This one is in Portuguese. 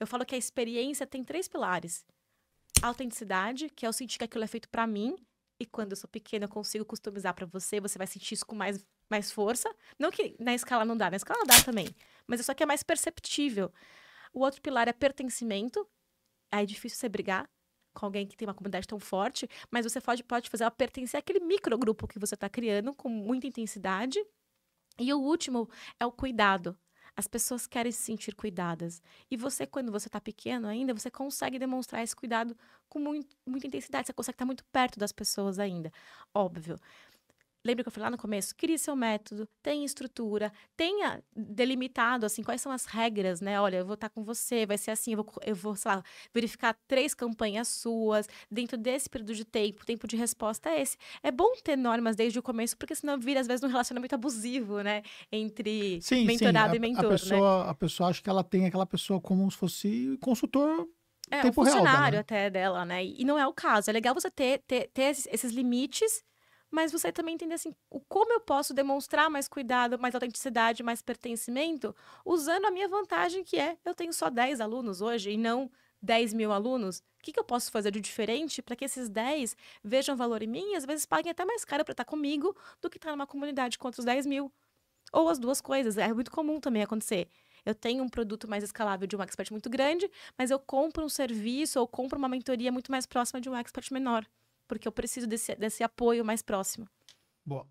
Eu falo que a experiência tem três pilares: autenticidade, que é o sentir que aquilo é feito para mim, e quando eu sou pequena eu consigo customizar para você, você vai sentir isso com mais, mais força. Não que na escala não dá, na escala dá também, mas é só que é mais perceptível. O outro pilar é pertencimento. Aí é difícil você brigar com alguém que tem uma comunidade tão forte, mas você pode, pode fazer ela pertencer àquele microgrupo que você está criando com muita intensidade. E o último é o cuidado. As pessoas querem se sentir cuidadas. E você, quando você está pequeno ainda, você consegue demonstrar esse cuidado com muito, muita intensidade. Você consegue estar muito perto das pessoas ainda. Óbvio. Lembra que eu falei lá no começo? Crie seu método, tenha estrutura, tenha delimitado, assim, quais são as regras, né? Olha, eu vou estar tá com você, vai ser assim, eu vou, eu vou sei lá, verificar três campanhas suas, dentro desse período de tempo, tempo de resposta é esse. É bom ter normas desde o começo, porque senão vira, às vezes, um relacionamento abusivo, né? Entre sim, mentorado sim. e mentor, né? a pessoa, né? A pessoa acha que ela tem aquela pessoa como se fosse consultor é, um funcionário real, né? até dela, né? E não é o caso. É legal você ter, ter, ter esses, esses limites mas você também entender assim, o como eu posso demonstrar mais cuidado, mais autenticidade, mais pertencimento, usando a minha vantagem que é eu tenho só 10 alunos hoje e não 10 mil alunos, o que, que, eu posso fazer de diferente para que esses 10 vejam valor em mim e às vezes paguem até mais caro para estar comigo do que estar numa comunidade com outros 10 mil? Ou as duas coisas, é muito comum também acontecer. Eu tenho um produto mais escalável de um expert muito grande, mas eu compro um serviço ou compro uma mentoria muito mais próxima de um expert menor porque eu preciso desse, desse apoio mais próximo. Boa.